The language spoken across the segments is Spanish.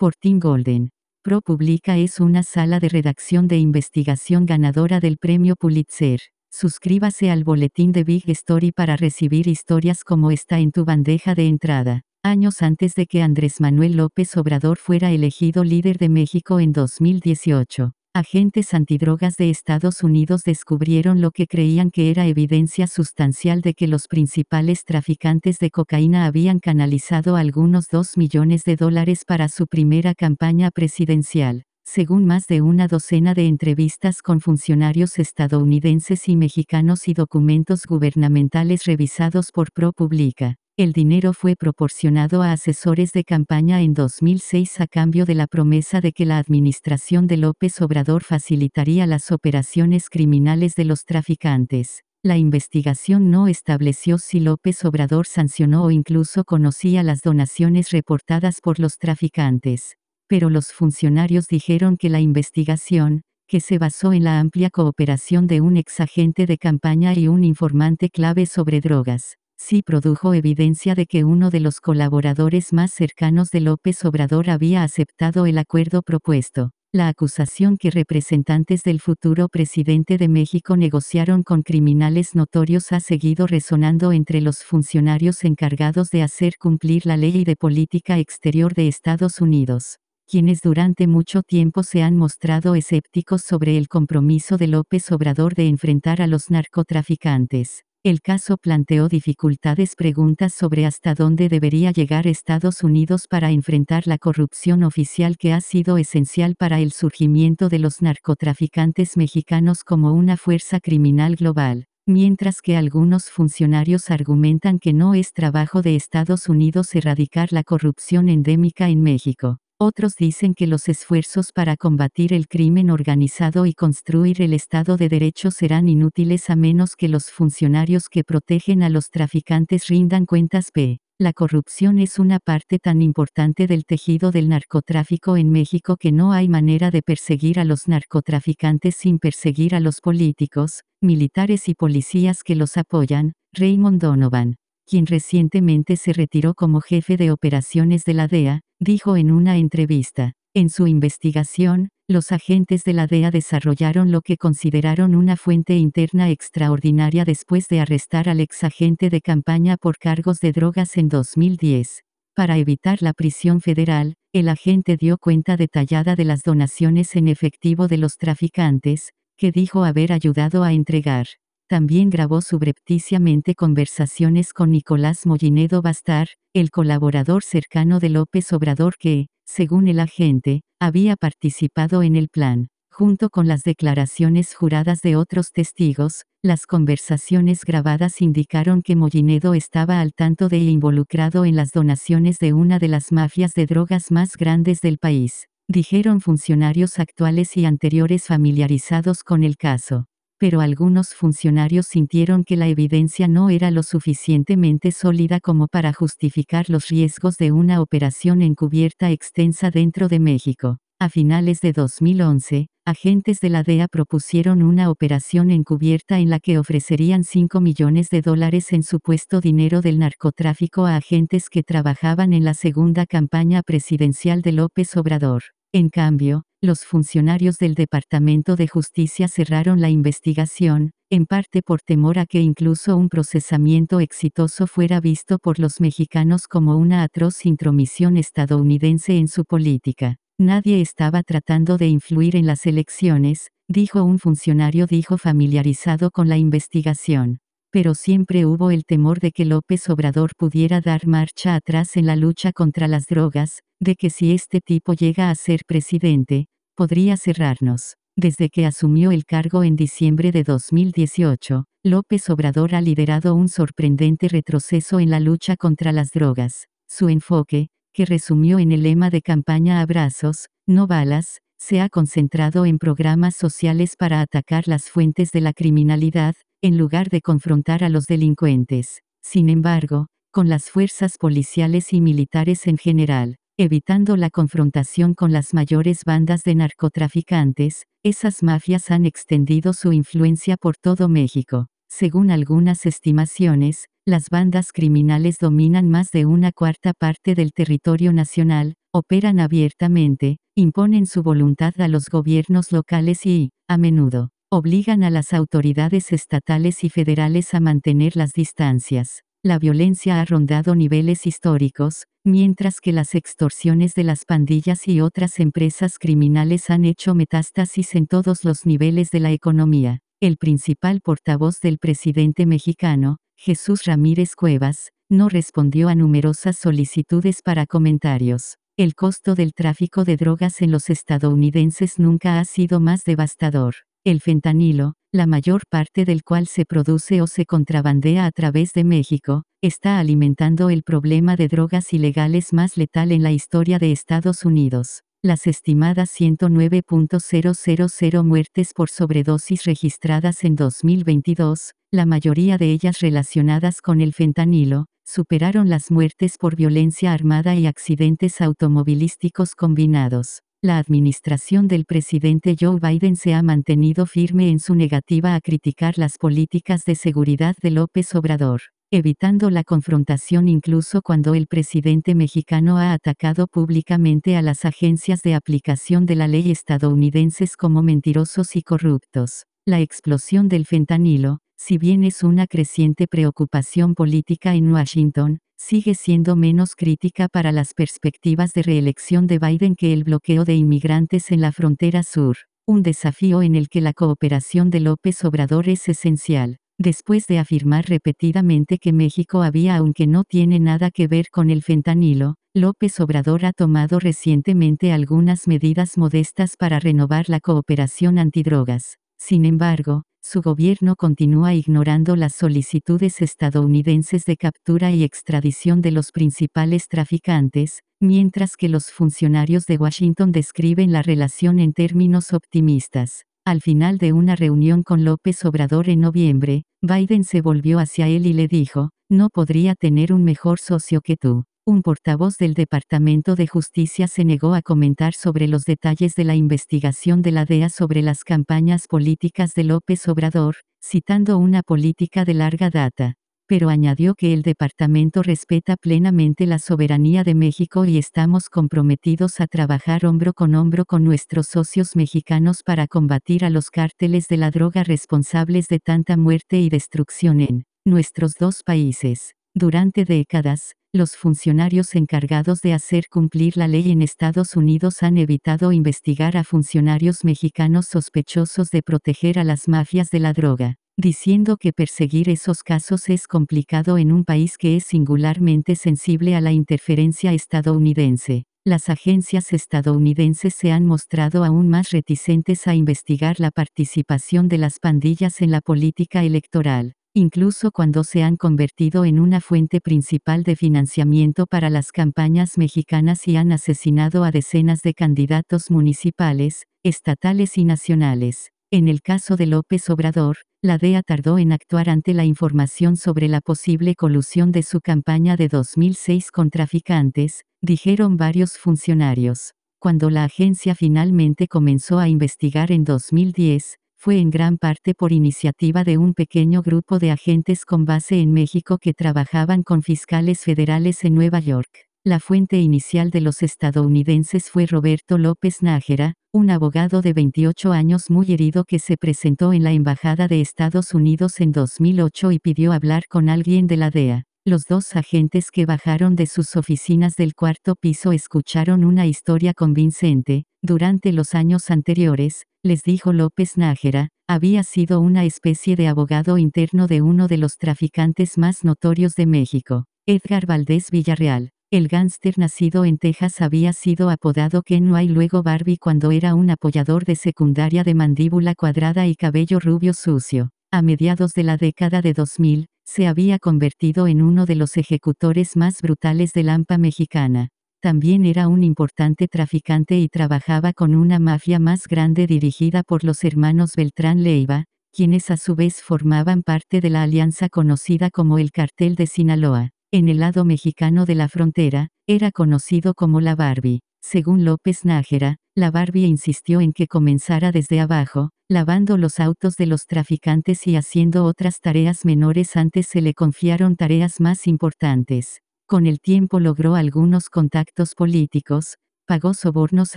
por Tim Golden. ProPublica es una sala de redacción de investigación ganadora del premio Pulitzer. Suscríbase al boletín de Big Story para recibir historias como esta en tu bandeja de entrada. Años antes de que Andrés Manuel López Obrador fuera elegido líder de México en 2018. Agentes antidrogas de Estados Unidos descubrieron lo que creían que era evidencia sustancial de que los principales traficantes de cocaína habían canalizado algunos 2 millones de dólares para su primera campaña presidencial, según más de una docena de entrevistas con funcionarios estadounidenses y mexicanos y documentos gubernamentales revisados por ProPublica. El dinero fue proporcionado a asesores de campaña en 2006 a cambio de la promesa de que la administración de López Obrador facilitaría las operaciones criminales de los traficantes. La investigación no estableció si López Obrador sancionó o incluso conocía las donaciones reportadas por los traficantes. Pero los funcionarios dijeron que la investigación, que se basó en la amplia cooperación de un exagente de campaña y un informante clave sobre drogas, sí produjo evidencia de que uno de los colaboradores más cercanos de López Obrador había aceptado el acuerdo propuesto. La acusación que representantes del futuro presidente de México negociaron con criminales notorios ha seguido resonando entre los funcionarios encargados de hacer cumplir la ley de política exterior de Estados Unidos quienes durante mucho tiempo se han mostrado escépticos sobre el compromiso de López Obrador de enfrentar a los narcotraficantes. El caso planteó dificultades preguntas sobre hasta dónde debería llegar Estados Unidos para enfrentar la corrupción oficial que ha sido esencial para el surgimiento de los narcotraficantes mexicanos como una fuerza criminal global mientras que algunos funcionarios argumentan que no es trabajo de Estados Unidos erradicar la corrupción endémica en México. Otros dicen que los esfuerzos para combatir el crimen organizado y construir el Estado de Derecho serán inútiles a menos que los funcionarios que protegen a los traficantes rindan cuentas p. La corrupción es una parte tan importante del tejido del narcotráfico en México que no hay manera de perseguir a los narcotraficantes sin perseguir a los políticos, militares y policías que los apoyan, Raymond Donovan, quien recientemente se retiró como jefe de operaciones de la DEA, dijo en una entrevista. En su investigación, los agentes de la DEA desarrollaron lo que consideraron una fuente interna extraordinaria después de arrestar al exagente de campaña por cargos de drogas en 2010. Para evitar la prisión federal, el agente dio cuenta detallada de las donaciones en efectivo de los traficantes, que dijo haber ayudado a entregar también grabó subrepticiamente conversaciones con Nicolás Mollinedo Bastar, el colaborador cercano de López Obrador que, según el agente, había participado en el plan. Junto con las declaraciones juradas de otros testigos, las conversaciones grabadas indicaron que Mollinedo estaba al tanto de e involucrado en las donaciones de una de las mafias de drogas más grandes del país, dijeron funcionarios actuales y anteriores familiarizados con el caso pero algunos funcionarios sintieron que la evidencia no era lo suficientemente sólida como para justificar los riesgos de una operación encubierta extensa dentro de México. A finales de 2011, agentes de la DEA propusieron una operación encubierta en la que ofrecerían 5 millones de dólares en supuesto dinero del narcotráfico a agentes que trabajaban en la segunda campaña presidencial de López Obrador. En cambio, los funcionarios del Departamento de Justicia cerraron la investigación, en parte por temor a que incluso un procesamiento exitoso fuera visto por los mexicanos como una atroz intromisión estadounidense en su política. Nadie estaba tratando de influir en las elecciones, dijo un funcionario dijo familiarizado con la investigación pero siempre hubo el temor de que López Obrador pudiera dar marcha atrás en la lucha contra las drogas, de que si este tipo llega a ser presidente, podría cerrarnos. Desde que asumió el cargo en diciembre de 2018, López Obrador ha liderado un sorprendente retroceso en la lucha contra las drogas. Su enfoque, que resumió en el lema de campaña Abrazos, no balas, se ha concentrado en programas sociales para atacar las fuentes de la criminalidad, en lugar de confrontar a los delincuentes, sin embargo, con las fuerzas policiales y militares en general, evitando la confrontación con las mayores bandas de narcotraficantes, esas mafias han extendido su influencia por todo México. Según algunas estimaciones, las bandas criminales dominan más de una cuarta parte del territorio nacional, operan abiertamente, imponen su voluntad a los gobiernos locales y, a menudo, obligan a las autoridades estatales y federales a mantener las distancias. La violencia ha rondado niveles históricos, mientras que las extorsiones de las pandillas y otras empresas criminales han hecho metástasis en todos los niveles de la economía. El principal portavoz del presidente mexicano, Jesús Ramírez Cuevas, no respondió a numerosas solicitudes para comentarios. El costo del tráfico de drogas en los estadounidenses nunca ha sido más devastador. El fentanilo, la mayor parte del cual se produce o se contrabandea a través de México, está alimentando el problema de drogas ilegales más letal en la historia de Estados Unidos. Las estimadas 109.000 muertes por sobredosis registradas en 2022, la mayoría de ellas relacionadas con el fentanilo, superaron las muertes por violencia armada y accidentes automovilísticos combinados. La administración del presidente Joe Biden se ha mantenido firme en su negativa a criticar las políticas de seguridad de López Obrador, evitando la confrontación incluso cuando el presidente mexicano ha atacado públicamente a las agencias de aplicación de la ley estadounidenses como mentirosos y corruptos. La explosión del fentanilo, si bien es una creciente preocupación política en Washington, sigue siendo menos crítica para las perspectivas de reelección de Biden que el bloqueo de inmigrantes en la frontera sur, un desafío en el que la cooperación de López Obrador es esencial, después de afirmar repetidamente que México había aunque no tiene nada que ver con el fentanilo, López Obrador ha tomado recientemente algunas medidas modestas para renovar la cooperación antidrogas. Sin embargo, su gobierno continúa ignorando las solicitudes estadounidenses de captura y extradición de los principales traficantes, mientras que los funcionarios de Washington describen la relación en términos optimistas. Al final de una reunión con López Obrador en noviembre, Biden se volvió hacia él y le dijo, no podría tener un mejor socio que tú un portavoz del Departamento de Justicia se negó a comentar sobre los detalles de la investigación de la DEA sobre las campañas políticas de López Obrador, citando una política de larga data, pero añadió que el departamento respeta plenamente la soberanía de México y estamos comprometidos a trabajar hombro con hombro con nuestros socios mexicanos para combatir a los cárteles de la droga responsables de tanta muerte y destrucción en nuestros dos países. Durante décadas, los funcionarios encargados de hacer cumplir la ley en Estados Unidos han evitado investigar a funcionarios mexicanos sospechosos de proteger a las mafias de la droga, diciendo que perseguir esos casos es complicado en un país que es singularmente sensible a la interferencia estadounidense. Las agencias estadounidenses se han mostrado aún más reticentes a investigar la participación de las pandillas en la política electoral incluso cuando se han convertido en una fuente principal de financiamiento para las campañas mexicanas y han asesinado a decenas de candidatos municipales, estatales y nacionales. En el caso de López Obrador, la DEA tardó en actuar ante la información sobre la posible colusión de su campaña de 2006 con traficantes, dijeron varios funcionarios. Cuando la agencia finalmente comenzó a investigar en 2010, fue en gran parte por iniciativa de un pequeño grupo de agentes con base en México que trabajaban con fiscales federales en Nueva York. La fuente inicial de los estadounidenses fue Roberto López Nájera, un abogado de 28 años muy herido que se presentó en la Embajada de Estados Unidos en 2008 y pidió hablar con alguien de la DEA. Los dos agentes que bajaron de sus oficinas del cuarto piso escucharon una historia convincente. Durante los años anteriores, les dijo López Nájera, había sido una especie de abogado interno de uno de los traficantes más notorios de México, Edgar Valdés Villarreal. El gánster nacido en Texas había sido apodado Ken luego Barbie cuando era un apoyador de secundaria de mandíbula cuadrada y cabello rubio sucio. A mediados de la década de 2000, se había convertido en uno de los ejecutores más brutales de Lampa mexicana. También era un importante traficante y trabajaba con una mafia más grande dirigida por los hermanos Beltrán Leiva, quienes a su vez formaban parte de la alianza conocida como el Cartel de Sinaloa. En el lado mexicano de la frontera, era conocido como la Barbie. Según López Nájera, la Barbie insistió en que comenzara desde abajo, lavando los autos de los traficantes y haciendo otras tareas menores antes se le confiaron tareas más importantes. Con el tiempo logró algunos contactos políticos, pagó sobornos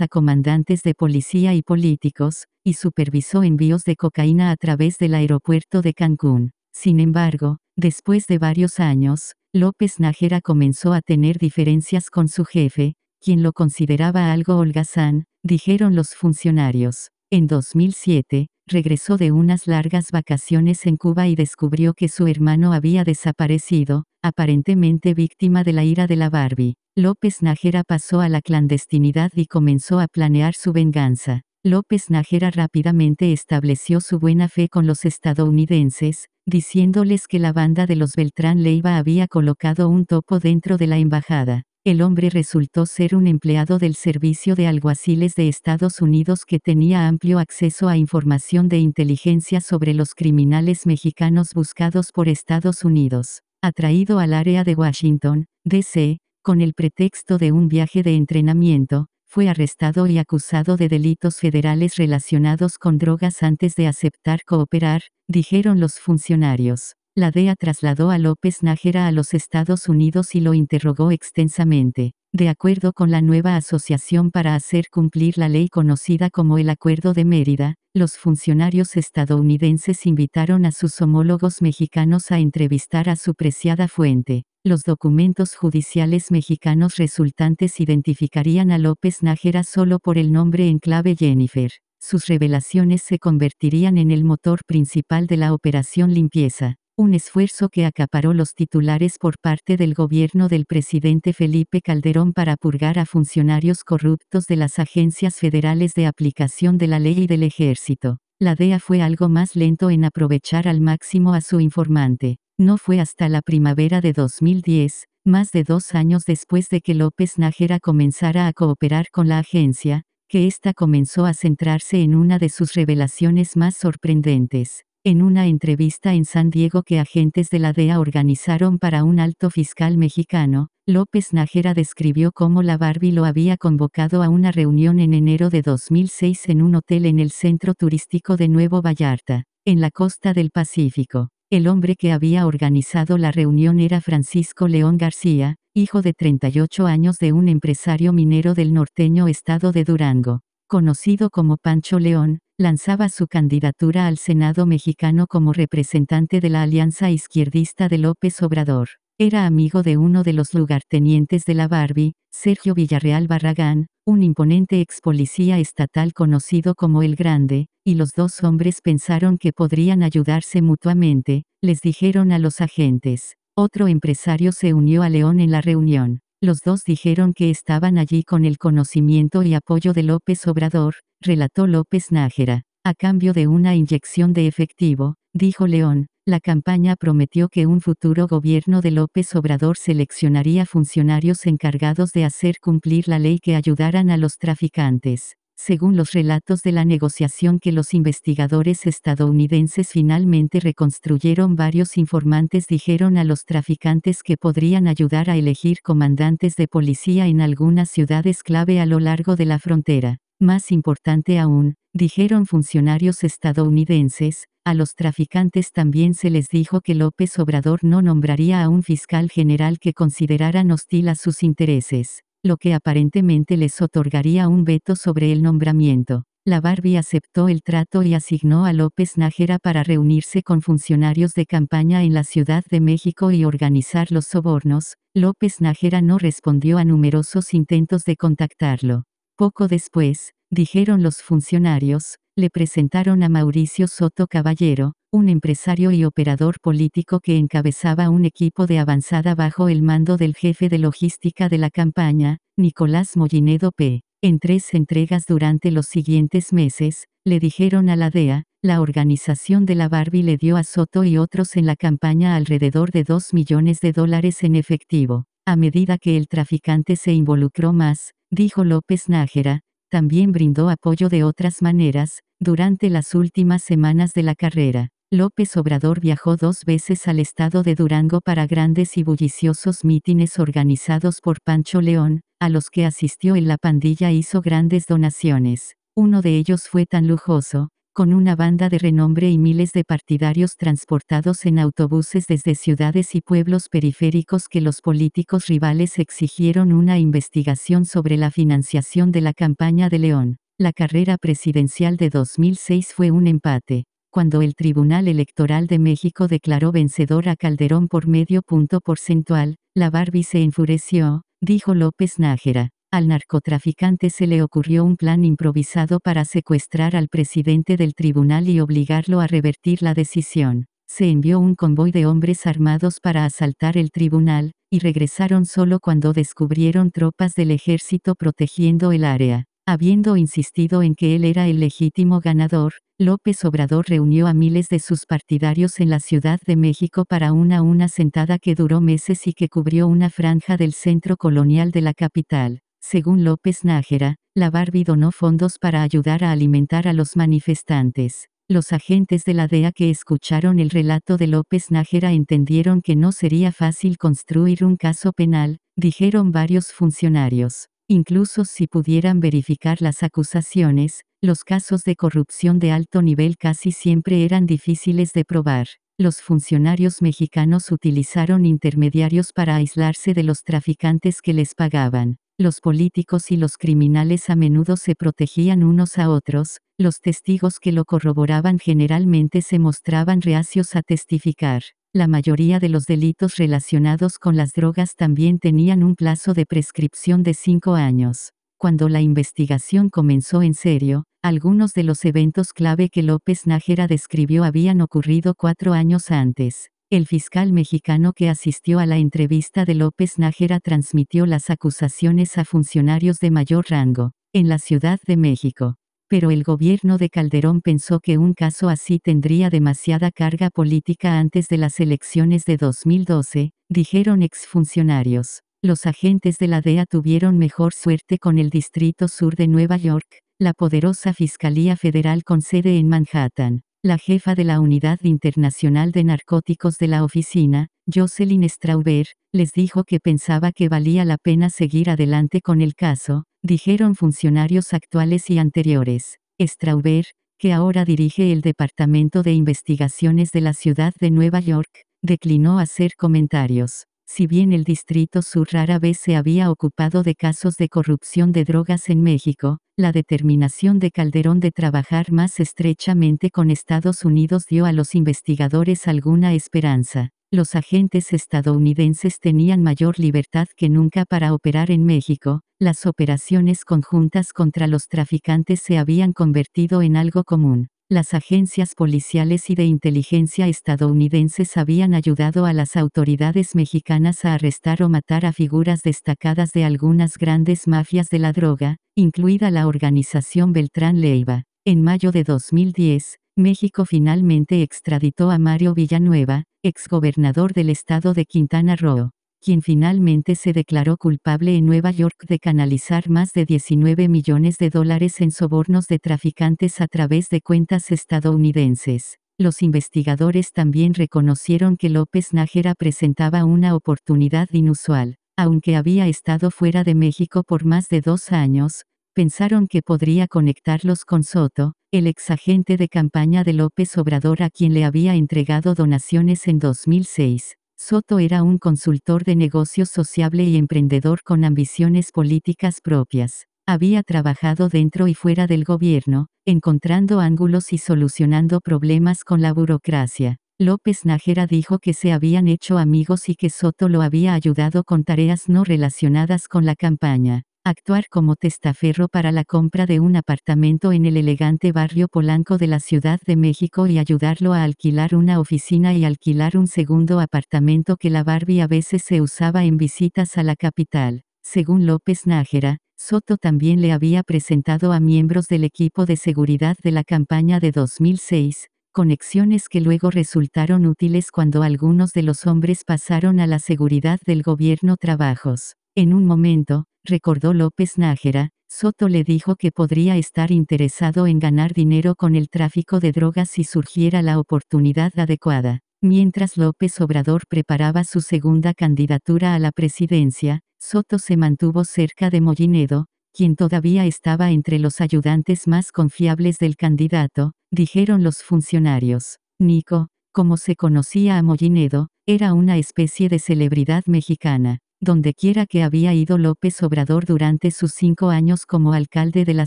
a comandantes de policía y políticos, y supervisó envíos de cocaína a través del aeropuerto de Cancún. Sin embargo, después de varios años, López Nájera comenzó a tener diferencias con su jefe, quien lo consideraba algo holgazán, dijeron los funcionarios. En 2007, regresó de unas largas vacaciones en Cuba y descubrió que su hermano había desaparecido, aparentemente víctima de la ira de la Barbie. López Najera pasó a la clandestinidad y comenzó a planear su venganza. López Nájera rápidamente estableció su buena fe con los estadounidenses, diciéndoles que la banda de los Beltrán Leiva había colocado un topo dentro de la embajada. El hombre resultó ser un empleado del Servicio de Alguaciles de Estados Unidos que tenía amplio acceso a información de inteligencia sobre los criminales mexicanos buscados por Estados Unidos. Atraído al área de Washington, D.C., con el pretexto de un viaje de entrenamiento, fue arrestado y acusado de delitos federales relacionados con drogas antes de aceptar cooperar, dijeron los funcionarios. La DEA trasladó a López Nájera a los Estados Unidos y lo interrogó extensamente. De acuerdo con la nueva asociación para hacer cumplir la ley conocida como el Acuerdo de Mérida, los funcionarios estadounidenses invitaron a sus homólogos mexicanos a entrevistar a su preciada fuente. Los documentos judiciales mexicanos resultantes identificarían a López Nájera solo por el nombre en clave Jennifer. Sus revelaciones se convertirían en el motor principal de la operación limpieza un esfuerzo que acaparó los titulares por parte del gobierno del presidente Felipe Calderón para purgar a funcionarios corruptos de las agencias federales de aplicación de la ley y del ejército. La DEA fue algo más lento en aprovechar al máximo a su informante. No fue hasta la primavera de 2010, más de dos años después de que López Nájera comenzara a cooperar con la agencia, que ésta comenzó a centrarse en una de sus revelaciones más sorprendentes, en una entrevista en San Diego que agentes de la DEA organizaron para un alto fiscal mexicano, López Nájera describió cómo la Barbie lo había convocado a una reunión en enero de 2006 en un hotel en el centro turístico de Nuevo Vallarta, en la costa del Pacífico. El hombre que había organizado la reunión era Francisco León García, hijo de 38 años de un empresario minero del norteño estado de Durango, conocido como Pancho León, lanzaba su candidatura al Senado mexicano como representante de la Alianza Izquierdista de López Obrador. Era amigo de uno de los lugartenientes de la Barbie, Sergio Villarreal Barragán, un imponente ex policía estatal conocido como El Grande, y los dos hombres pensaron que podrían ayudarse mutuamente, les dijeron a los agentes. Otro empresario se unió a León en la reunión. Los dos dijeron que estaban allí con el conocimiento y apoyo de López Obrador, relató López Nájera. A cambio de una inyección de efectivo, dijo León, la campaña prometió que un futuro gobierno de López Obrador seleccionaría funcionarios encargados de hacer cumplir la ley que ayudaran a los traficantes según los relatos de la negociación que los investigadores estadounidenses finalmente reconstruyeron, varios informantes dijeron a los traficantes que podrían ayudar a elegir comandantes de policía en algunas ciudades clave a lo largo de la frontera. Más importante aún, dijeron funcionarios estadounidenses, a los traficantes también se les dijo que López Obrador no nombraría a un fiscal general que consideraran hostil a sus intereses lo que aparentemente les otorgaría un veto sobre el nombramiento. La Barbie aceptó el trato y asignó a López Nájera para reunirse con funcionarios de campaña en la Ciudad de México y organizar los sobornos. López Nájera no respondió a numerosos intentos de contactarlo. Poco después, dijeron los funcionarios, le presentaron a Mauricio Soto Caballero, un empresario y operador político que encabezaba un equipo de avanzada bajo el mando del jefe de logística de la campaña, Nicolás Mollinedo P. En tres entregas durante los siguientes meses, le dijeron a la DEA, la organización de la Barbie le dio a Soto y otros en la campaña alrededor de 2 millones de dólares en efectivo. A medida que el traficante se involucró más, dijo López Nájera, también brindó apoyo de otras maneras, durante las últimas semanas de la carrera. López Obrador viajó dos veces al estado de Durango para grandes y bulliciosos mítines organizados por Pancho León, a los que asistió en la pandilla e hizo grandes donaciones. Uno de ellos fue tan lujoso, con una banda de renombre y miles de partidarios transportados en autobuses desde ciudades y pueblos periféricos que los políticos rivales exigieron una investigación sobre la financiación de la campaña de León. La carrera presidencial de 2006 fue un empate cuando el Tribunal Electoral de México declaró vencedor a Calderón por medio punto porcentual, la Barbie se enfureció, dijo López Nájera. Al narcotraficante se le ocurrió un plan improvisado para secuestrar al presidente del tribunal y obligarlo a revertir la decisión. Se envió un convoy de hombres armados para asaltar el tribunal, y regresaron solo cuando descubrieron tropas del ejército protegiendo el área. Habiendo insistido en que él era el legítimo ganador, López Obrador reunió a miles de sus partidarios en la Ciudad de México para una una sentada que duró meses y que cubrió una franja del centro colonial de la capital. Según López Nájera, la Barbie donó fondos para ayudar a alimentar a los manifestantes. Los agentes de la DEA que escucharon el relato de López Nájera entendieron que no sería fácil construir un caso penal, dijeron varios funcionarios. Incluso si pudieran verificar las acusaciones, los casos de corrupción de alto nivel casi siempre eran difíciles de probar. Los funcionarios mexicanos utilizaron intermediarios para aislarse de los traficantes que les pagaban. Los políticos y los criminales a menudo se protegían unos a otros, los testigos que lo corroboraban generalmente se mostraban reacios a testificar. La mayoría de los delitos relacionados con las drogas también tenían un plazo de prescripción de cinco años. Cuando la investigación comenzó en serio, algunos de los eventos clave que López Nájera describió habían ocurrido cuatro años antes. El fiscal mexicano que asistió a la entrevista de López Nájera transmitió las acusaciones a funcionarios de mayor rango, en la Ciudad de México pero el gobierno de Calderón pensó que un caso así tendría demasiada carga política antes de las elecciones de 2012, dijeron exfuncionarios. Los agentes de la DEA tuvieron mejor suerte con el Distrito Sur de Nueva York, la poderosa Fiscalía Federal con sede en Manhattan, la jefa de la Unidad Internacional de Narcóticos de la oficina, Jocelyn Strauber, les dijo que pensaba que valía la pena seguir adelante con el caso, dijeron funcionarios actuales y anteriores. Strauber, que ahora dirige el Departamento de Investigaciones de la Ciudad de Nueva York, declinó hacer comentarios. Si bien el Distrito Sur rara vez se había ocupado de casos de corrupción de drogas en México, la determinación de Calderón de trabajar más estrechamente con Estados Unidos dio a los investigadores alguna esperanza. Los agentes estadounidenses tenían mayor libertad que nunca para operar en México, las operaciones conjuntas contra los traficantes se habían convertido en algo común las agencias policiales y de inteligencia estadounidenses habían ayudado a las autoridades mexicanas a arrestar o matar a figuras destacadas de algunas grandes mafias de la droga, incluida la organización Beltrán Leiva. En mayo de 2010, México finalmente extraditó a Mario Villanueva, exgobernador del estado de Quintana Roo quien finalmente se declaró culpable en Nueva York de canalizar más de 19 millones de dólares en sobornos de traficantes a través de cuentas estadounidenses. Los investigadores también reconocieron que López Nájera presentaba una oportunidad inusual. Aunque había estado fuera de México por más de dos años, pensaron que podría conectarlos con Soto, el exagente de campaña de López Obrador a quien le había entregado donaciones en 2006. Soto era un consultor de negocios sociable y emprendedor con ambiciones políticas propias. Había trabajado dentro y fuera del gobierno, encontrando ángulos y solucionando problemas con la burocracia. López Najera dijo que se habían hecho amigos y que Soto lo había ayudado con tareas no relacionadas con la campaña actuar como testaferro para la compra de un apartamento en el elegante barrio Polanco de la Ciudad de México y ayudarlo a alquilar una oficina y alquilar un segundo apartamento que la Barbie a veces se usaba en visitas a la capital. Según López Nájera, Soto también le había presentado a miembros del equipo de seguridad de la campaña de 2006, conexiones que luego resultaron útiles cuando algunos de los hombres pasaron a la seguridad del gobierno trabajos. En un momento, recordó López Nájera, Soto le dijo que podría estar interesado en ganar dinero con el tráfico de drogas si surgiera la oportunidad adecuada. Mientras López Obrador preparaba su segunda candidatura a la presidencia, Soto se mantuvo cerca de Mollinedo, quien todavía estaba entre los ayudantes más confiables del candidato, dijeron los funcionarios. Nico, como se conocía a Mollinedo, era una especie de celebridad mexicana dondequiera que había ido López Obrador durante sus cinco años como alcalde de la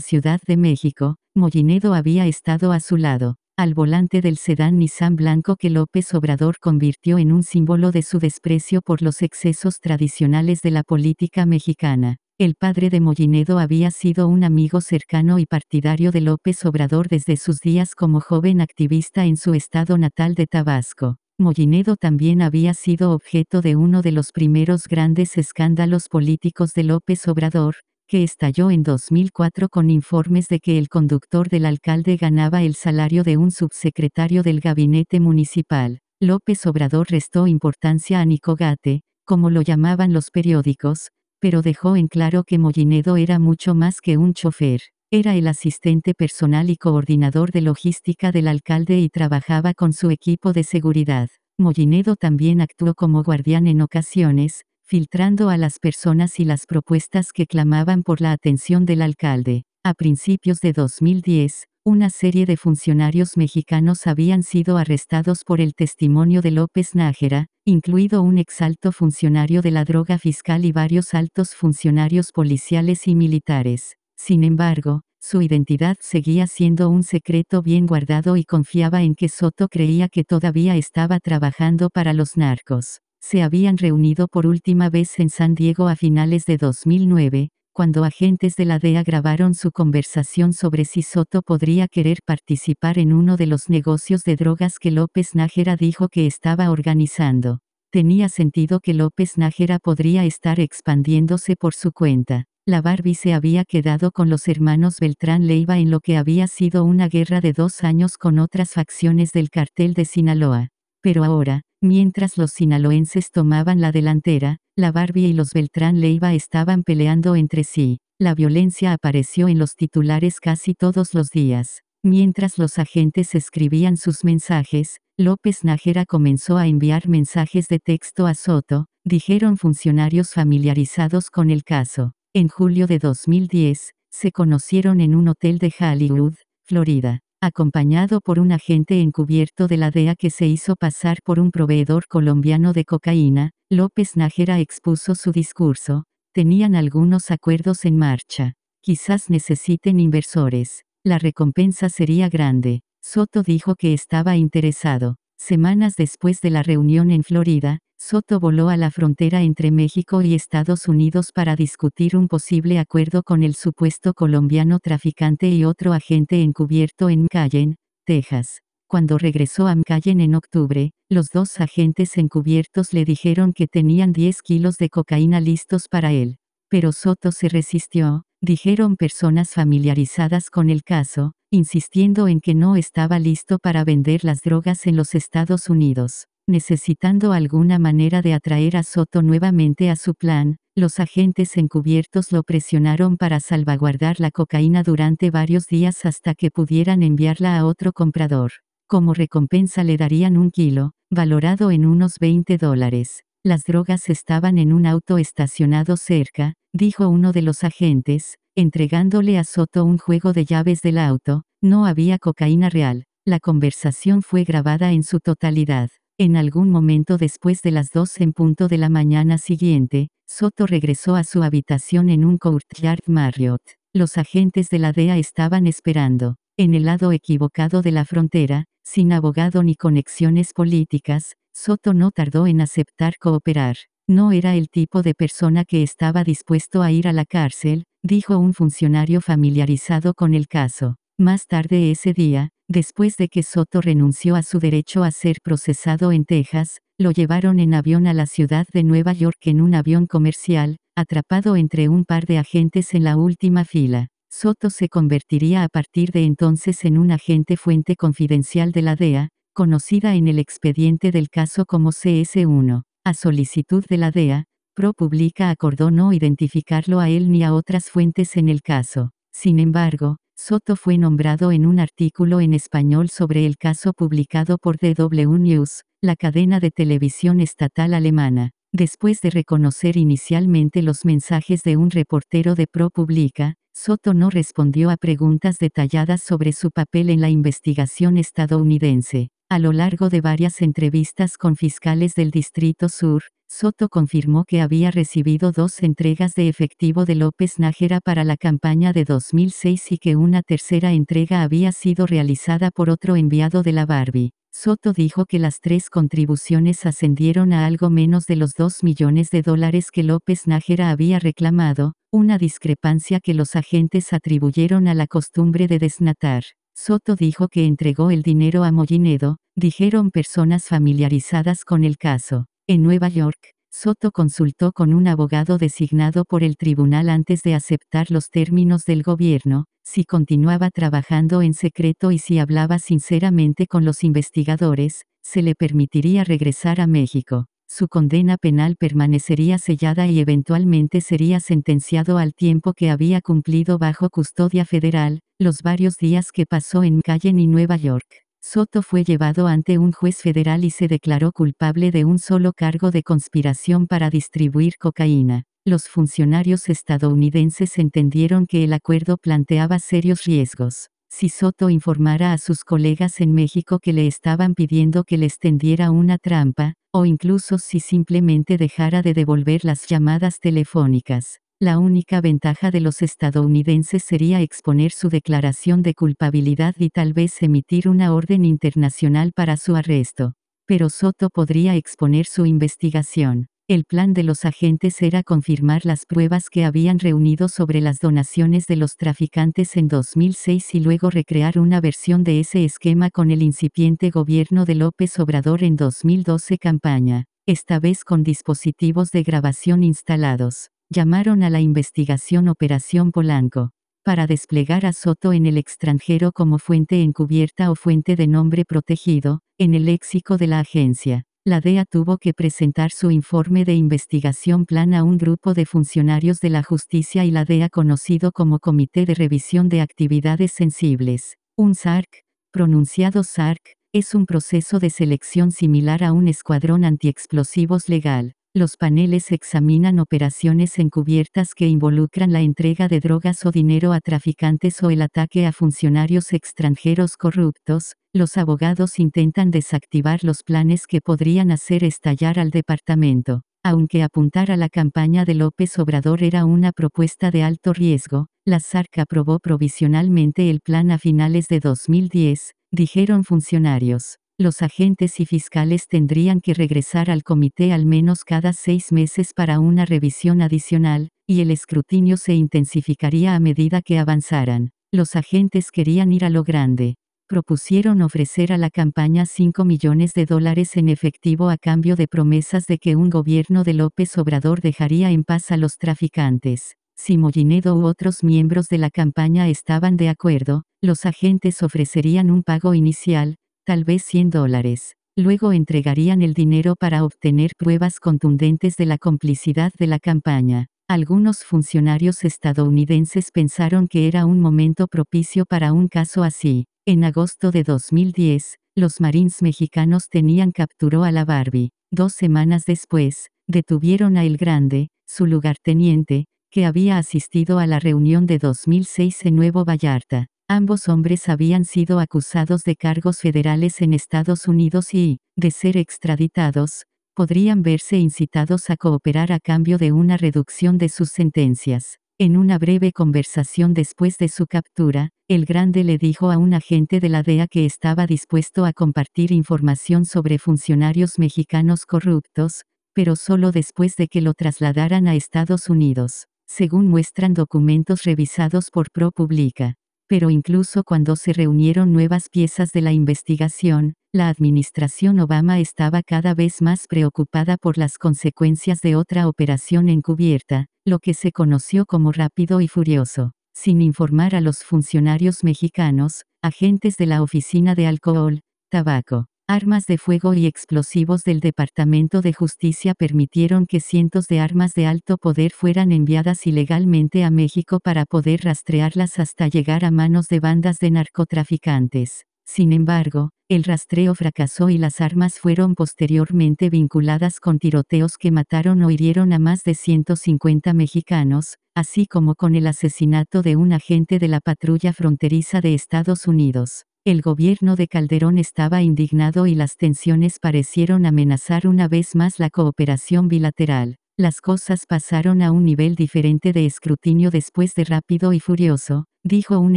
Ciudad de México, Mollinedo había estado a su lado, al volante del sedán Nissan blanco que López Obrador convirtió en un símbolo de su desprecio por los excesos tradicionales de la política mexicana. El padre de Mollinedo había sido un amigo cercano y partidario de López Obrador desde sus días como joven activista en su estado natal de Tabasco. Mollinedo también había sido objeto de uno de los primeros grandes escándalos políticos de López Obrador, que estalló en 2004 con informes de que el conductor del alcalde ganaba el salario de un subsecretario del gabinete municipal. López Obrador restó importancia a Nicogate, como lo llamaban los periódicos, pero dejó en claro que Mollinedo era mucho más que un chofer. Era el asistente personal y coordinador de logística del alcalde y trabajaba con su equipo de seguridad. Mollinedo también actuó como guardián en ocasiones, filtrando a las personas y las propuestas que clamaban por la atención del alcalde. A principios de 2010, una serie de funcionarios mexicanos habían sido arrestados por el testimonio de López Nájera, incluido un exalto funcionario de la droga fiscal y varios altos funcionarios policiales y militares. Sin embargo, su identidad seguía siendo un secreto bien guardado y confiaba en que Soto creía que todavía estaba trabajando para los narcos. Se habían reunido por última vez en San Diego a finales de 2009, cuando agentes de la DEA grabaron su conversación sobre si Soto podría querer participar en uno de los negocios de drogas que López Nájera dijo que estaba organizando. Tenía sentido que López Nájera podría estar expandiéndose por su cuenta. La Barbie se había quedado con los hermanos Beltrán Leiva en lo que había sido una guerra de dos años con otras facciones del cartel de Sinaloa. Pero ahora, mientras los sinaloenses tomaban la delantera, la Barbie y los Beltrán Leiva estaban peleando entre sí. La violencia apareció en los titulares casi todos los días. Mientras los agentes escribían sus mensajes, López Nájera comenzó a enviar mensajes de texto a Soto, dijeron funcionarios familiarizados con el caso. En julio de 2010, se conocieron en un hotel de Hollywood, Florida, acompañado por un agente encubierto de la DEA que se hizo pasar por un proveedor colombiano de cocaína, López Nájera expuso su discurso, tenían algunos acuerdos en marcha. Quizás necesiten inversores. La recompensa sería grande. Soto dijo que estaba interesado. Semanas después de la reunión en Florida, Soto voló a la frontera entre México y Estados Unidos para discutir un posible acuerdo con el supuesto colombiano traficante y otro agente encubierto en McAllen, Texas. Cuando regresó a McAllen en octubre, los dos agentes encubiertos le dijeron que tenían 10 kilos de cocaína listos para él. Pero Soto se resistió, dijeron personas familiarizadas con el caso, insistiendo en que no estaba listo para vender las drogas en los Estados Unidos necesitando alguna manera de atraer a Soto nuevamente a su plan, los agentes encubiertos lo presionaron para salvaguardar la cocaína durante varios días hasta que pudieran enviarla a otro comprador. Como recompensa le darían un kilo, valorado en unos 20 dólares. Las drogas estaban en un auto estacionado cerca, dijo uno de los agentes, entregándole a Soto un juego de llaves del auto, no había cocaína real. La conversación fue grabada en su totalidad. En algún momento después de las dos en punto de la mañana siguiente, Soto regresó a su habitación en un Courtyard Marriott. Los agentes de la DEA estaban esperando, en el lado equivocado de la frontera, sin abogado ni conexiones políticas, Soto no tardó en aceptar cooperar. No era el tipo de persona que estaba dispuesto a ir a la cárcel, dijo un funcionario familiarizado con el caso. Más tarde ese día, Después de que Soto renunció a su derecho a ser procesado en Texas, lo llevaron en avión a la ciudad de Nueva York en un avión comercial, atrapado entre un par de agentes en la última fila. Soto se convertiría a partir de entonces en un agente fuente confidencial de la DEA, conocida en el expediente del caso como CS1. A solicitud de la DEA, ProPublica acordó no identificarlo a él ni a otras fuentes en el caso. Sin embargo, Soto fue nombrado en un artículo en español sobre el caso publicado por DW News, la cadena de televisión estatal alemana. Después de reconocer inicialmente los mensajes de un reportero de ProPublica, Soto no respondió a preguntas detalladas sobre su papel en la investigación estadounidense. A lo largo de varias entrevistas con fiscales del Distrito Sur, Soto confirmó que había recibido dos entregas de efectivo de López Nájera para la campaña de 2006 y que una tercera entrega había sido realizada por otro enviado de la Barbie. Soto dijo que las tres contribuciones ascendieron a algo menos de los 2 millones de dólares que López Nájera había reclamado, una discrepancia que los agentes atribuyeron a la costumbre de desnatar. Soto dijo que entregó el dinero a Mollinedo, dijeron personas familiarizadas con el caso. En Nueva York, Soto consultó con un abogado designado por el tribunal antes de aceptar los términos del gobierno, si continuaba trabajando en secreto y si hablaba sinceramente con los investigadores, se le permitiría regresar a México. Su condena penal permanecería sellada y eventualmente sería sentenciado al tiempo que había cumplido bajo custodia federal, los varios días que pasó en Calle y Nueva York. Soto fue llevado ante un juez federal y se declaró culpable de un solo cargo de conspiración para distribuir cocaína. Los funcionarios estadounidenses entendieron que el acuerdo planteaba serios riesgos. Si Soto informara a sus colegas en México que le estaban pidiendo que les tendiera una trampa, o incluso si simplemente dejara de devolver las llamadas telefónicas, la única ventaja de los estadounidenses sería exponer su declaración de culpabilidad y tal vez emitir una orden internacional para su arresto. Pero Soto podría exponer su investigación. El plan de los agentes era confirmar las pruebas que habían reunido sobre las donaciones de los traficantes en 2006 y luego recrear una versión de ese esquema con el incipiente gobierno de López Obrador en 2012 campaña, esta vez con dispositivos de grabación instalados llamaron a la investigación Operación Polanco, para desplegar a Soto en el extranjero como fuente encubierta o fuente de nombre protegido, en el léxico de la agencia. La DEA tuvo que presentar su informe de investigación plan a un grupo de funcionarios de la justicia y la DEA conocido como Comité de Revisión de Actividades Sensibles. Un SARC, pronunciado SARC, es un proceso de selección similar a un escuadrón antiexplosivos legal los paneles examinan operaciones encubiertas que involucran la entrega de drogas o dinero a traficantes o el ataque a funcionarios extranjeros corruptos. Los abogados intentan desactivar los planes que podrían hacer estallar al departamento. Aunque apuntar a la campaña de López Obrador era una propuesta de alto riesgo, la SARC aprobó provisionalmente el plan a finales de 2010, dijeron funcionarios los agentes y fiscales tendrían que regresar al comité al menos cada seis meses para una revisión adicional, y el escrutinio se intensificaría a medida que avanzaran. Los agentes querían ir a lo grande. Propusieron ofrecer a la campaña 5 millones de dólares en efectivo a cambio de promesas de que un gobierno de López Obrador dejaría en paz a los traficantes. Si Mollinedo u otros miembros de la campaña estaban de acuerdo, los agentes ofrecerían un pago inicial, tal vez 100 dólares. Luego entregarían el dinero para obtener pruebas contundentes de la complicidad de la campaña. Algunos funcionarios estadounidenses pensaron que era un momento propicio para un caso así. En agosto de 2010, los Marines mexicanos tenían capturó a la Barbie. Dos semanas después, detuvieron a El Grande, su lugarteniente, que había asistido a la reunión de 2006 en Nuevo Vallarta. Ambos hombres habían sido acusados de cargos federales en Estados Unidos y, de ser extraditados, podrían verse incitados a cooperar a cambio de una reducción de sus sentencias. En una breve conversación después de su captura, el Grande le dijo a un agente de la DEA que estaba dispuesto a compartir información sobre funcionarios mexicanos corruptos, pero solo después de que lo trasladaran a Estados Unidos, según muestran documentos revisados por ProPublica pero incluso cuando se reunieron nuevas piezas de la investigación, la administración Obama estaba cada vez más preocupada por las consecuencias de otra operación encubierta, lo que se conoció como rápido y furioso. Sin informar a los funcionarios mexicanos, agentes de la Oficina de Alcohol, Tabaco, Armas de fuego y explosivos del Departamento de Justicia permitieron que cientos de armas de alto poder fueran enviadas ilegalmente a México para poder rastrearlas hasta llegar a manos de bandas de narcotraficantes. Sin embargo, el rastreo fracasó y las armas fueron posteriormente vinculadas con tiroteos que mataron o hirieron a más de 150 mexicanos, así como con el asesinato de un agente de la patrulla fronteriza de Estados Unidos. El gobierno de Calderón estaba indignado y las tensiones parecieron amenazar una vez más la cooperación bilateral. Las cosas pasaron a un nivel diferente de escrutinio después de Rápido y Furioso, dijo un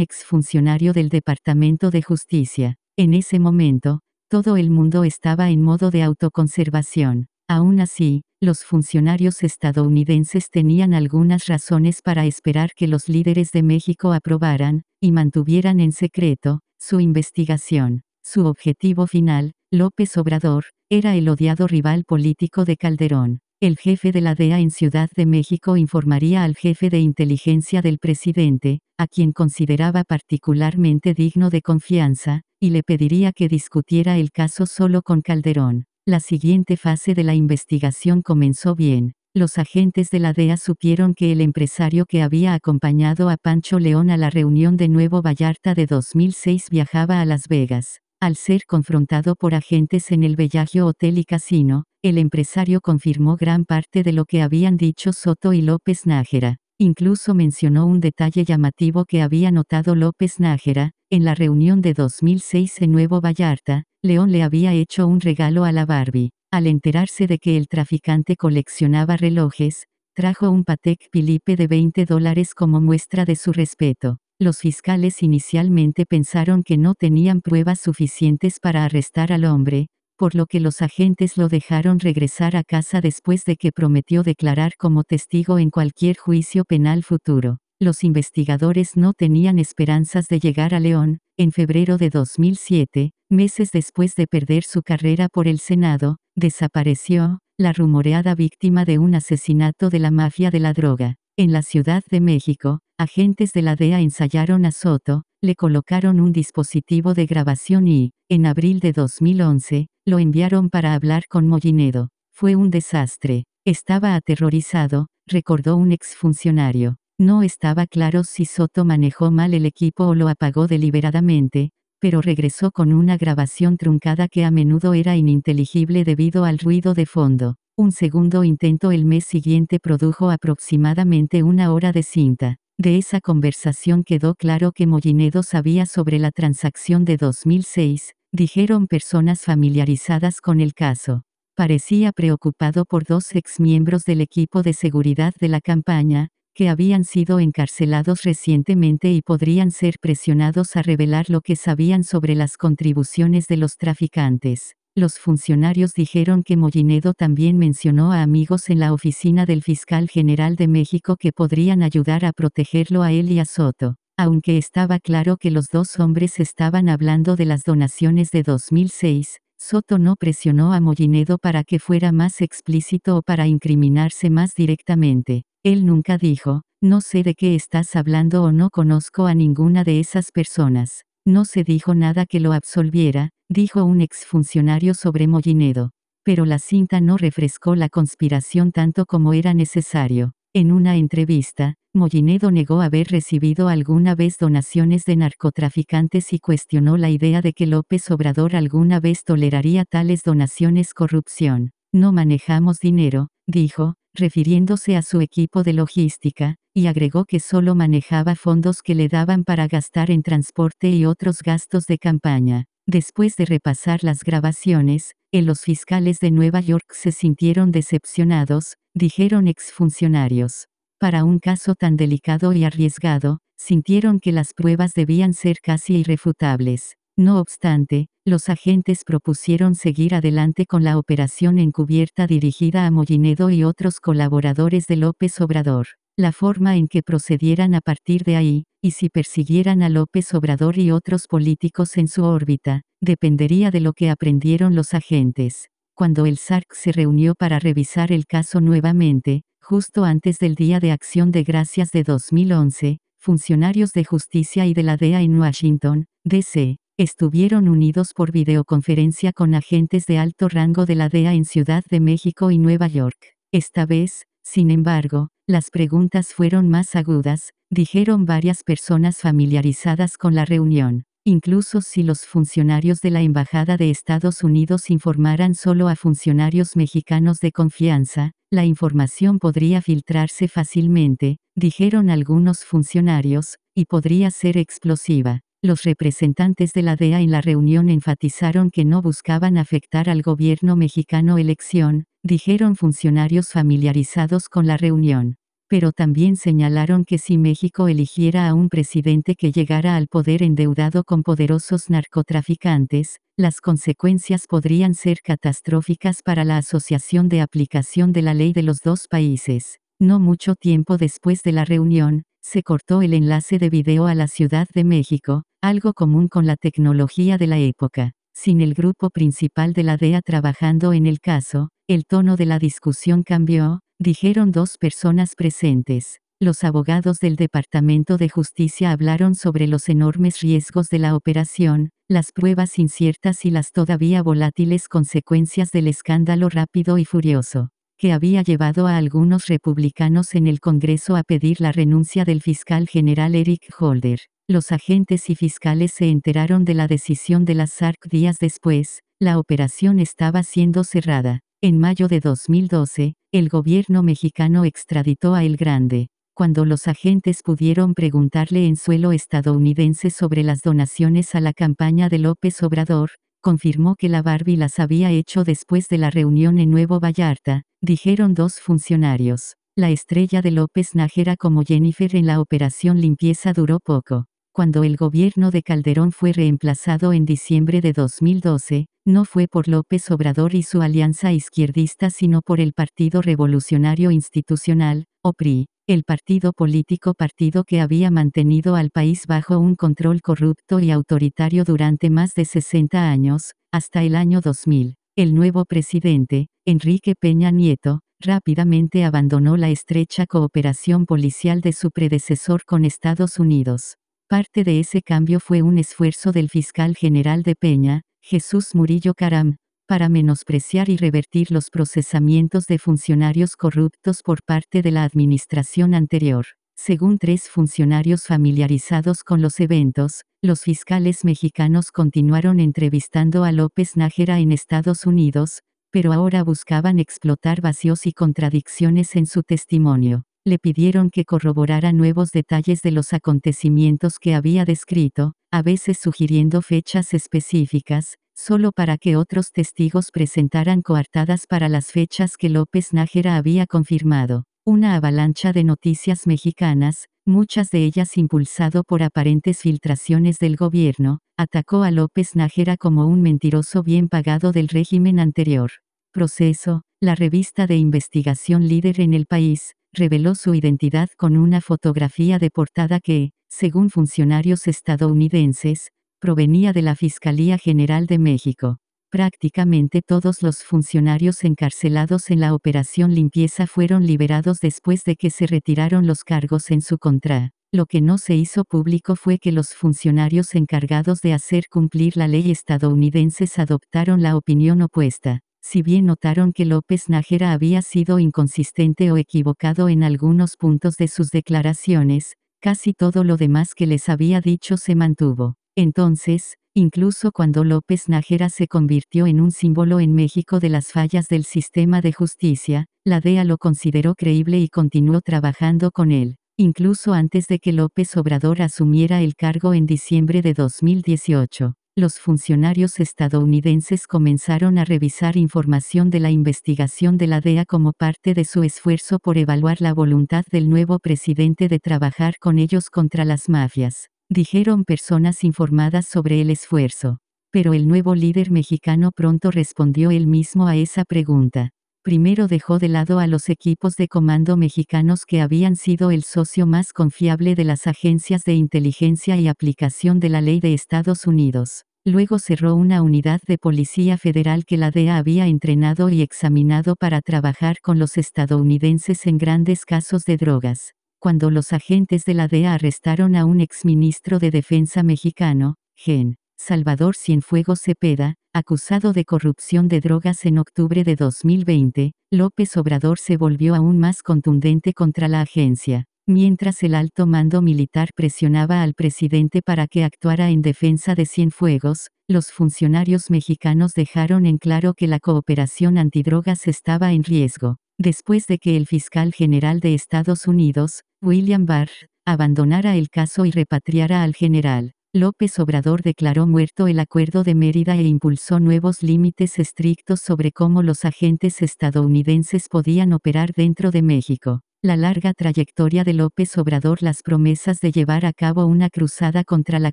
exfuncionario del Departamento de Justicia. En ese momento, todo el mundo estaba en modo de autoconservación. Aún así, los funcionarios estadounidenses tenían algunas razones para esperar que los líderes de México aprobaran, y mantuvieran en secreto, su investigación, su objetivo final, López Obrador, era el odiado rival político de Calderón. El jefe de la DEA en Ciudad de México informaría al jefe de inteligencia del presidente, a quien consideraba particularmente digno de confianza, y le pediría que discutiera el caso solo con Calderón. La siguiente fase de la investigación comenzó bien. Los agentes de la DEA supieron que el empresario que había acompañado a Pancho León a la reunión de Nuevo Vallarta de 2006 viajaba a Las Vegas. Al ser confrontado por agentes en el Bellagio Hotel y Casino, el empresario confirmó gran parte de lo que habían dicho Soto y López Nájera. Incluso mencionó un detalle llamativo que había notado López Nájera, en la reunión de 2006 en Nuevo Vallarta, León le había hecho un regalo a la Barbie. Al enterarse de que el traficante coleccionaba relojes, trajo un Patek Philippe de 20 dólares como muestra de su respeto. Los fiscales inicialmente pensaron que no tenían pruebas suficientes para arrestar al hombre, por lo que los agentes lo dejaron regresar a casa después de que prometió declarar como testigo en cualquier juicio penal futuro. Los investigadores no tenían esperanzas de llegar a León, en febrero de 2007, meses después de perder su carrera por el Senado, desapareció, la rumoreada víctima de un asesinato de la mafia de la droga. En la Ciudad de México, agentes de la DEA ensayaron a Soto, le colocaron un dispositivo de grabación y, en abril de 2011, lo enviaron para hablar con Mollinedo. Fue un desastre. Estaba aterrorizado, recordó un exfuncionario. No estaba claro si Soto manejó mal el equipo o lo apagó deliberadamente, pero regresó con una grabación truncada que a menudo era ininteligible debido al ruido de fondo. Un segundo intento el mes siguiente produjo aproximadamente una hora de cinta. De esa conversación quedó claro que Mollinedo sabía sobre la transacción de 2006, dijeron personas familiarizadas con el caso. Parecía preocupado por dos exmiembros del equipo de seguridad de la campaña, que habían sido encarcelados recientemente y podrían ser presionados a revelar lo que sabían sobre las contribuciones de los traficantes. Los funcionarios dijeron que Mollinedo también mencionó a amigos en la oficina del fiscal general de México que podrían ayudar a protegerlo a él y a Soto aunque estaba claro que los dos hombres estaban hablando de las donaciones de 2006, Soto no presionó a Mollinedo para que fuera más explícito o para incriminarse más directamente. Él nunca dijo, no sé de qué estás hablando o no conozco a ninguna de esas personas. No se dijo nada que lo absolviera, dijo un exfuncionario sobre Mollinedo. Pero la cinta no refrescó la conspiración tanto como era necesario. En una entrevista, Mollinedo negó haber recibido alguna vez donaciones de narcotraficantes y cuestionó la idea de que López Obrador alguna vez toleraría tales donaciones corrupción. No manejamos dinero, dijo, refiriéndose a su equipo de logística, y agregó que solo manejaba fondos que le daban para gastar en transporte y otros gastos de campaña. Después de repasar las grabaciones, en eh, los fiscales de Nueva York se sintieron decepcionados, dijeron exfuncionarios. Para un caso tan delicado y arriesgado, sintieron que las pruebas debían ser casi irrefutables. No obstante, los agentes propusieron seguir adelante con la operación encubierta dirigida a Mollinedo y otros colaboradores de López Obrador. La forma en que procedieran a partir de ahí, y si persiguieran a López Obrador y otros políticos en su órbita, dependería de lo que aprendieron los agentes. Cuando el SARC se reunió para revisar el caso nuevamente, justo antes del Día de Acción de Gracias de 2011, funcionarios de justicia y de la DEA en Washington, D.C., Estuvieron unidos por videoconferencia con agentes de alto rango de la DEA en Ciudad de México y Nueva York. Esta vez, sin embargo, las preguntas fueron más agudas, dijeron varias personas familiarizadas con la reunión. Incluso si los funcionarios de la Embajada de Estados Unidos informaran solo a funcionarios mexicanos de confianza, la información podría filtrarse fácilmente, dijeron algunos funcionarios, y podría ser explosiva. Los representantes de la DEA en la reunión enfatizaron que no buscaban afectar al gobierno mexicano elección, dijeron funcionarios familiarizados con la reunión. Pero también señalaron que si México eligiera a un presidente que llegara al poder endeudado con poderosos narcotraficantes, las consecuencias podrían ser catastróficas para la asociación de aplicación de la ley de los dos países. No mucho tiempo después de la reunión, se cortó el enlace de video a la Ciudad de México, algo común con la tecnología de la época. Sin el grupo principal de la DEA trabajando en el caso, el tono de la discusión cambió, dijeron dos personas presentes. Los abogados del Departamento de Justicia hablaron sobre los enormes riesgos de la operación, las pruebas inciertas y las todavía volátiles consecuencias del escándalo rápido y furioso que había llevado a algunos republicanos en el Congreso a pedir la renuncia del fiscal general Eric Holder. Los agentes y fiscales se enteraron de la decisión de la SARC días después, la operación estaba siendo cerrada. En mayo de 2012, el gobierno mexicano extraditó a El Grande. Cuando los agentes pudieron preguntarle en suelo estadounidense sobre las donaciones a la campaña de López Obrador, confirmó que la Barbie las había hecho después de la reunión en Nuevo Vallarta, dijeron dos funcionarios. La estrella de López Najera como Jennifer en la operación limpieza duró poco. Cuando el gobierno de Calderón fue reemplazado en diciembre de 2012, no fue por López Obrador y su alianza izquierdista sino por el Partido Revolucionario Institucional, o PRI, el partido político partido que había mantenido al país bajo un control corrupto y autoritario durante más de 60 años, hasta el año 2000. El nuevo presidente, Enrique Peña Nieto, rápidamente abandonó la estrecha cooperación policial de su predecesor con Estados Unidos. Parte de ese cambio fue un esfuerzo del fiscal general de Peña, Jesús Murillo Caram, para menospreciar y revertir los procesamientos de funcionarios corruptos por parte de la administración anterior. Según tres funcionarios familiarizados con los eventos, los fiscales mexicanos continuaron entrevistando a López Nájera en Estados Unidos, pero ahora buscaban explotar vacíos y contradicciones en su testimonio le pidieron que corroborara nuevos detalles de los acontecimientos que había descrito, a veces sugiriendo fechas específicas, solo para que otros testigos presentaran coartadas para las fechas que López Nájera había confirmado. Una avalancha de noticias mexicanas, muchas de ellas impulsado por aparentes filtraciones del gobierno, atacó a López Nájera como un mentiroso bien pagado del régimen anterior. Proceso, la revista de investigación líder en el país, reveló su identidad con una fotografía de portada que, según funcionarios estadounidenses, provenía de la Fiscalía General de México. Prácticamente todos los funcionarios encarcelados en la operación limpieza fueron liberados después de que se retiraron los cargos en su contra. Lo que no se hizo público fue que los funcionarios encargados de hacer cumplir la ley estadounidenses adoptaron la opinión opuesta. Si bien notaron que López Nájera había sido inconsistente o equivocado en algunos puntos de sus declaraciones, casi todo lo demás que les había dicho se mantuvo. Entonces, incluso cuando López Nájera se convirtió en un símbolo en México de las fallas del sistema de justicia, la DEA lo consideró creíble y continuó trabajando con él, incluso antes de que López Obrador asumiera el cargo en diciembre de 2018 los funcionarios estadounidenses comenzaron a revisar información de la investigación de la DEA como parte de su esfuerzo por evaluar la voluntad del nuevo presidente de trabajar con ellos contra las mafias, dijeron personas informadas sobre el esfuerzo. Pero el nuevo líder mexicano pronto respondió él mismo a esa pregunta primero dejó de lado a los equipos de comando mexicanos que habían sido el socio más confiable de las agencias de inteligencia y aplicación de la ley de Estados Unidos. Luego cerró una unidad de policía federal que la DEA había entrenado y examinado para trabajar con los estadounidenses en grandes casos de drogas. Cuando los agentes de la DEA arrestaron a un exministro de Defensa mexicano, Gen. Salvador Cienfuegos Cepeda, acusado de corrupción de drogas en octubre de 2020, López Obrador se volvió aún más contundente contra la agencia. Mientras el alto mando militar presionaba al presidente para que actuara en defensa de Cienfuegos, los funcionarios mexicanos dejaron en claro que la cooperación antidrogas estaba en riesgo, después de que el fiscal general de Estados Unidos, William Barr, abandonara el caso y repatriara al general. López Obrador declaró muerto el acuerdo de Mérida e impulsó nuevos límites estrictos sobre cómo los agentes estadounidenses podían operar dentro de México. La larga trayectoria de López Obrador las promesas de llevar a cabo una cruzada contra la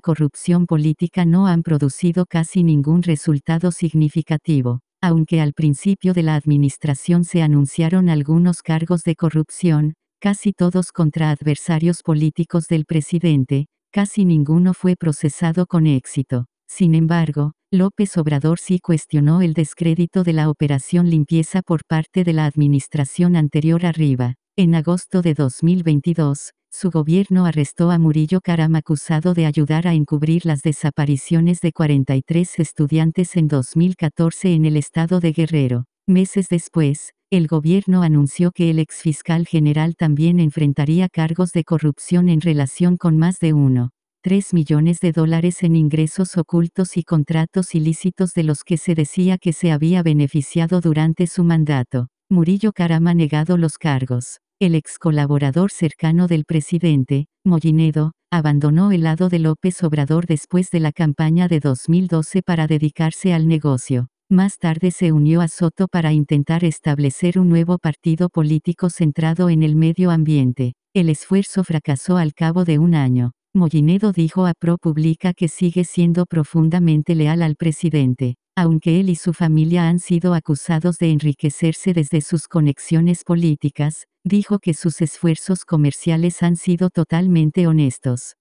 corrupción política no han producido casi ningún resultado significativo aunque al principio de la administración se anunciaron algunos cargos de corrupción, casi todos contra adversarios políticos del presidente, Casi ninguno fue procesado con éxito. Sin embargo, López Obrador sí cuestionó el descrédito de la operación limpieza por parte de la administración anterior arriba. En agosto de 2022, su gobierno arrestó a Murillo Caram acusado de ayudar a encubrir las desapariciones de 43 estudiantes en 2014 en el estado de Guerrero. Meses después, el gobierno anunció que el exfiscal general también enfrentaría cargos de corrupción en relación con más de 1.3 millones de dólares en ingresos ocultos y contratos ilícitos de los que se decía que se había beneficiado durante su mandato. Murillo Carama ha negado los cargos. El ex colaborador cercano del presidente, Mollinedo, abandonó el lado de López Obrador después de la campaña de 2012 para dedicarse al negocio. Más tarde se unió a Soto para intentar establecer un nuevo partido político centrado en el medio ambiente. El esfuerzo fracasó al cabo de un año. Mollinedo dijo a ProPublica que sigue siendo profundamente leal al presidente, aunque él y su familia han sido acusados de enriquecerse desde sus conexiones políticas, dijo que sus esfuerzos comerciales han sido totalmente honestos.